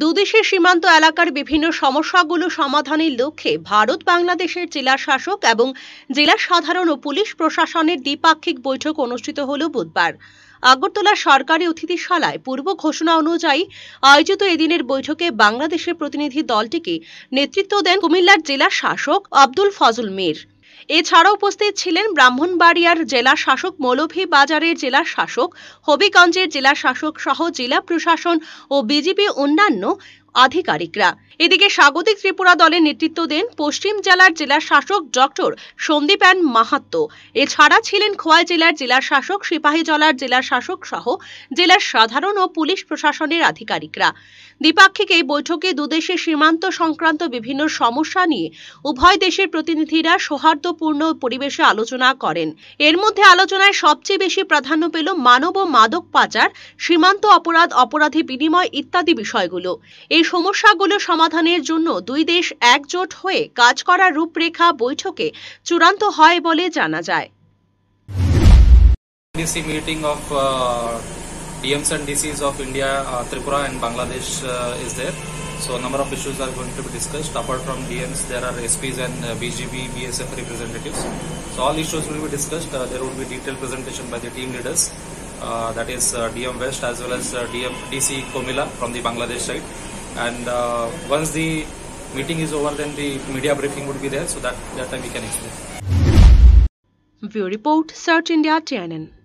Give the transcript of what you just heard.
দুদেশের সীমান্ত এলাকার বিভিন্ন সমস্যাগুলো সমাধানের লক্ষ্যে ভারত বাংলাদেশের জেলা শাসক এবং জেলা সাধারণ ও পুলিশ প্রশাসনের দ্বিপাক্ষিক বৈঠক অনুষ্ঠিত হল বুধবার আগরতলা সরকারি অতিথিশালায় পূর্ব ঘোষণা অনুযায়ী আয়োজিত এদিনের বৈঠকে বাংলাদেশের প্রতিনিধি দলটিকে নেতৃত্ব দেন কুমিল্লার জেলা শাসক আব্দুল ফজল মীর এছাড়া উপস্থিত ছিলেন ব্রাহ্মণবাড়িয়ার জেলা শাসক মৌলভী বাজারের জেলা শাসক হবিগঞ্জের জেলা শাসক সহ জেলা প্রশাসন ও বিজেপি অন্যান্য আধিকারিকরা এদিকে স্বাগতিক ত্রিপুরা দলের নেতৃত্ব দেন পশ্চিম জেলার জেলা শাসক ডক্টর সন্দীপ অ্যান মাহাত্তো এছাড়া ছিলেন খোয়াই জেলার জেলা শাসক সিপাহী জলার জেলা শাসক সহ জেলার সাধারণ ও পুলিশ প্রশাসনের আধিকারিকরা দ্বিপাক্ষিক এই বৈঠকে দুদেশের সীমান্ত সংক্রান্ত বিভিন্ন সমস্যা নিয়ে উভয় দেশের প্রতিনিধিরা সৌহার্দ্যপূর্ণ পরিবেশে আলোচনা করেন এর মধ্যে আলোচনায় সবচেয়ে বেশি প্রাধান্য পেল মানব ও মাদক পাচার সীমান্ত অপরাধ অপরাধী বিনিময় ইত্যাদি বিষয়গুলো এই সমস্যাগুলো সমাধানের জন্য দুই দেশ একজোট হয়ে কাজ করার রূপরেখা বৈঠকে চূড়ান্ত হয় বলে জানা যায় DC meeting of uh, DMs and DCs of India, uh, Tripura and Bangladesh uh, is there. So a number of issues are going to be discussed. Apart from DMs, there are SPs and uh, BGB, BSF representatives. So all issues will be discussed. Uh, there will be detailed presentation by the team leaders, uh, that is uh, DM West as well as uh, DM DC Komila from the Bangladesh side. And uh, once the meeting is over, then the media briefing would be there, so that that time we can explain. View report, Search India, TNN.